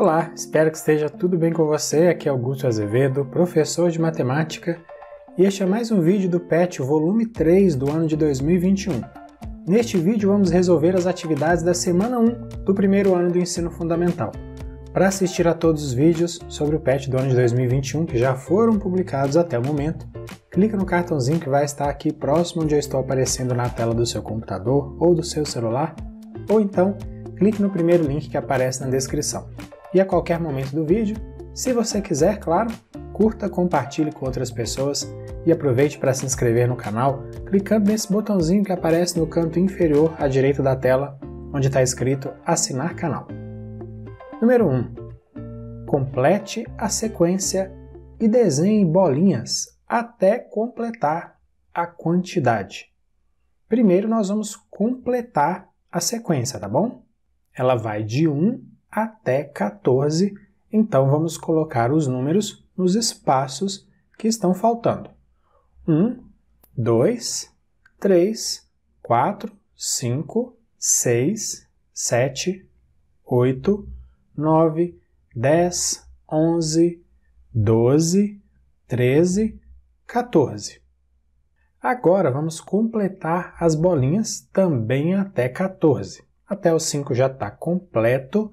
Olá, espero que esteja tudo bem com você. Aqui é Augusto Azevedo, professor de matemática, e este é mais um vídeo do PET volume 3 do ano de 2021. Neste vídeo vamos resolver as atividades da semana 1 do primeiro ano do ensino fundamental. Para assistir a todos os vídeos sobre o PET do ano de 2021 que já foram publicados até o momento, clica no cartãozinho que vai estar aqui próximo onde eu estou aparecendo na tela do seu computador ou do seu celular, ou então clique no primeiro link que aparece na descrição e a qualquer momento do vídeo. Se você quiser, claro, curta, compartilhe com outras pessoas e aproveite para se inscrever no canal clicando nesse botãozinho que aparece no canto inferior à direita da tela, onde está escrito Assinar Canal. Número 1. Complete a sequência e desenhe bolinhas até completar a quantidade. Primeiro nós vamos completar a sequência, tá bom? Ela vai de 1 até 14. Então vamos colocar os números nos espaços que estão faltando. 1, 2, 3, 4, 5, 6, 7, 8, 9, 10, 11, 12, 13, 14. Agora vamos completar as bolinhas também até 14. Até o 5 já está completo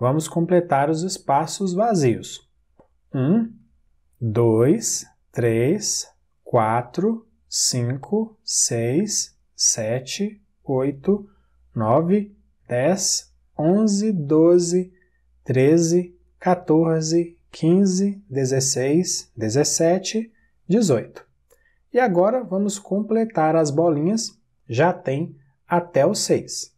Vamos completar os espaços vazios. 1, 2, 3, 4, 5, 6, 7, 8, 9, 10, 11, 12, 13, 14, 15, 16, 17, 18. E agora vamos completar as bolinhas, já tem até o 6.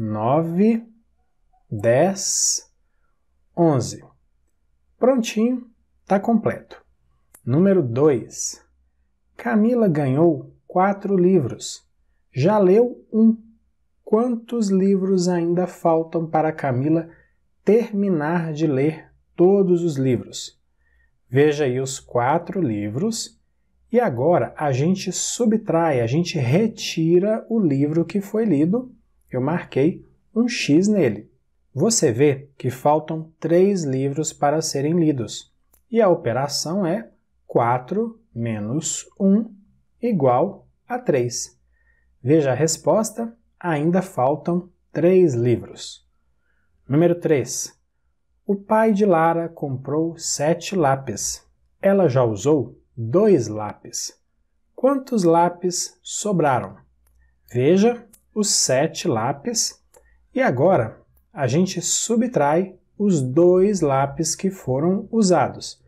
nove, dez, onze. Prontinho, tá completo. Número dois. Camila ganhou quatro livros. Já leu um. Quantos livros ainda faltam para Camila terminar de ler todos os livros? Veja aí os quatro livros. E agora a gente subtrai, a gente retira o livro que foi lido eu marquei um X nele. Você vê que faltam três livros para serem lidos, e a operação é 4 menos 1 igual a 3. Veja a resposta, ainda faltam três livros. Número 3. O pai de Lara comprou sete lápis. Ela já usou dois lápis. Quantos lápis sobraram? Veja os sete lápis e agora a gente subtrai os dois lápis que foram usados.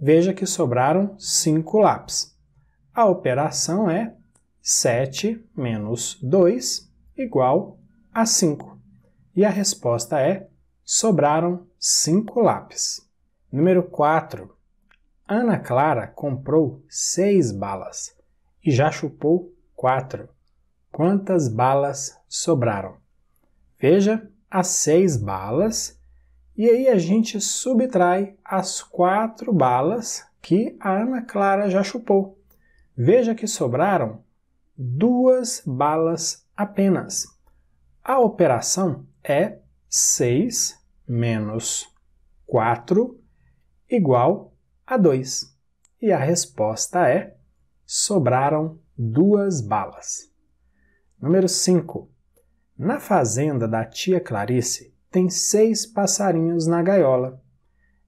Veja que sobraram cinco lápis. A operação é 7 menos 2 igual a 5. E a resposta é: sobraram 5 lápis. Número 4. Ana Clara comprou 6 balas e já chupou 4 quantas balas sobraram. Veja, as seis balas, e aí a gente subtrai as quatro balas que a Ana Clara já chupou. Veja que sobraram duas balas apenas. A operação é 6 menos 4 igual a 2. E a resposta é: sobraram duas balas. Número 5. Na fazenda da tia Clarice tem seis passarinhos na gaiola.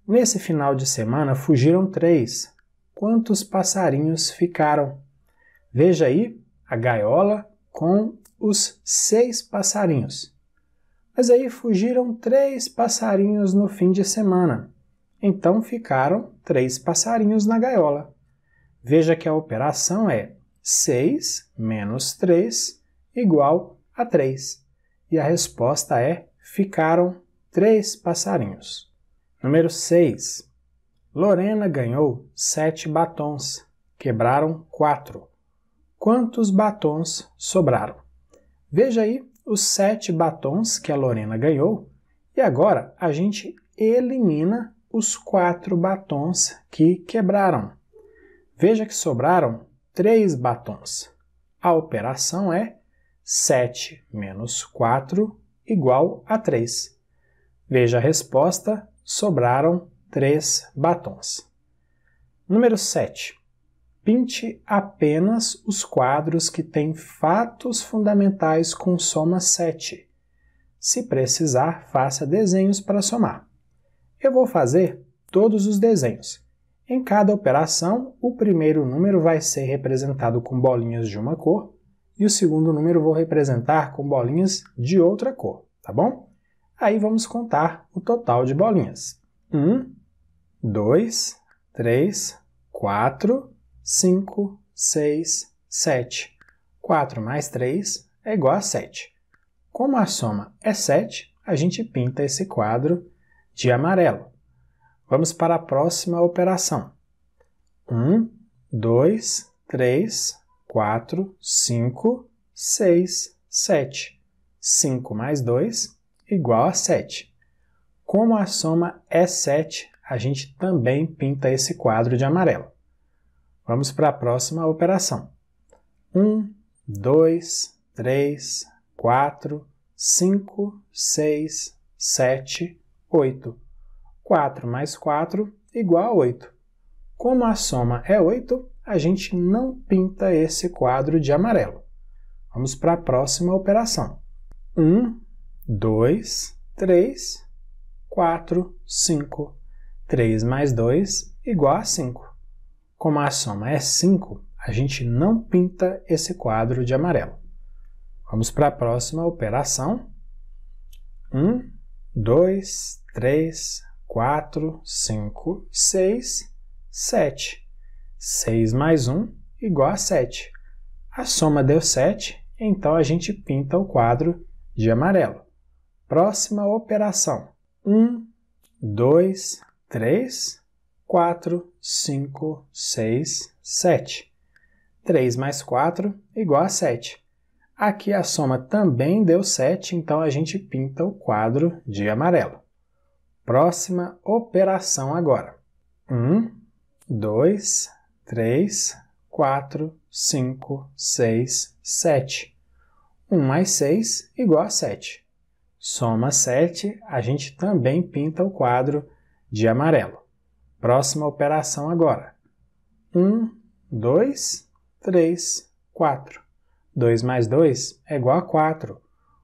Nesse final de semana fugiram três. Quantos passarinhos ficaram? Veja aí a gaiola com os seis passarinhos. Mas aí fugiram três passarinhos no fim de semana. Então ficaram três passarinhos na gaiola. Veja que a operação é 6 menos 3 igual a 3. E a resposta é: ficaram três passarinhos. Número 6. Lorena ganhou sete batons, quebraram quatro. Quantos batons sobraram? Veja aí os sete batons que a Lorena ganhou e agora a gente elimina os quatro batons que quebraram. Veja que sobraram três batons. A operação é 7 menos 4 igual a 3. Veja a resposta, sobraram 3 batons. Número 7. Pinte apenas os quadros que têm fatos fundamentais com soma 7. Se precisar, faça desenhos para somar. Eu vou fazer todos os desenhos. Em cada operação, o primeiro número vai ser representado com bolinhas de uma cor, e o segundo número vou representar com bolinhas de outra cor, tá bom? Aí vamos contar o total de bolinhas. 1, 2, 3, 4, 5, 6, 7. 4 mais 3 é igual a 7. Como a soma é 7, a gente pinta esse quadro de amarelo. Vamos para a próxima operação. 1, 2, 3, 4, 5, 6, 7. 5 mais 2 igual a 7. Como a soma é 7, a gente também pinta esse quadro de amarelo. Vamos para a próxima operação. 1, 2, 3, 4, 5, 6, 7, 8. 4 mais 4 igual a 8. Como a soma é 8, a gente não pinta esse quadro de amarelo. Vamos para a próxima operação. 1, 2, 3, 4, 5. 3 mais 2 igual a 5. Como a soma é 5, a gente não pinta esse quadro de amarelo. Vamos para a próxima operação. 1, 2, 3, 4, 5, 6, 7. 6 mais 1 igual a 7. A soma deu 7, então a gente pinta o quadro de amarelo. Próxima operação. 1, 2, 3, 4, 5, 6, 7. 3 mais 4 igual a 7. Aqui a soma também deu 7, então a gente pinta o quadro de amarelo. Próxima operação agora. 1, 2, 3, 4, 5, 6, 7. 1 mais 6 igual a 7. Soma 7, a gente também pinta o quadro de amarelo. Próxima operação agora. 1, 2, 3, 4. 2 mais 2 é igual a 4.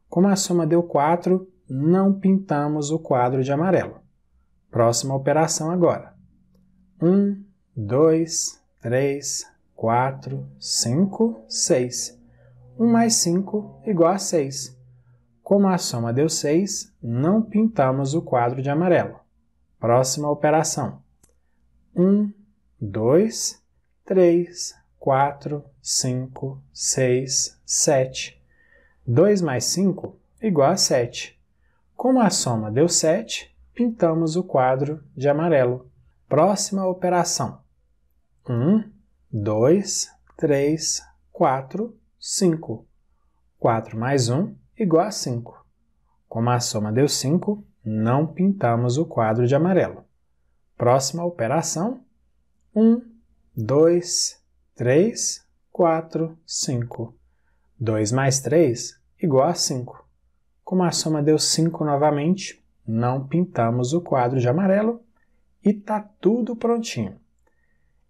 Como a soma deu 4, não pintamos o quadro de amarelo. Próxima operação agora. 1, 2, 3. 3, 4, 5, 6. 1 mais 5 igual a 6. Como a soma deu 6, não pintamos o quadro de amarelo. Próxima operação. 1, 2, 3, 4, 5, 6, 7. 2 mais 5 igual a 7. Como a soma deu 7, pintamos o quadro de amarelo. Próxima operação. Um, dois, três, quatro, cinco. Quatro mais um igual a cinco. Como a soma deu cinco, não pintamos o quadro de amarelo. Próxima operação: um, dois, três, quatro, cinco. 2 mais 3 igual a 5. Como a soma deu 5 novamente, não pintamos o quadro de amarelo e está tudo prontinho.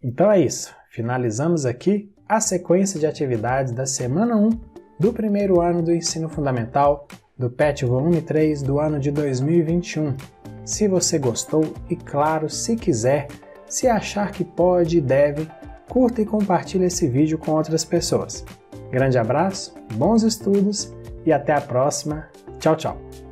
Então é isso, finalizamos aqui a sequência de atividades da semana 1 do primeiro ano do ensino fundamental do PET Volume 3 do ano de 2021. Se você gostou e, claro, se quiser, se achar que pode e deve, curta e compartilhe esse vídeo com outras pessoas. Grande abraço, bons estudos e até a próxima. Tchau, tchau!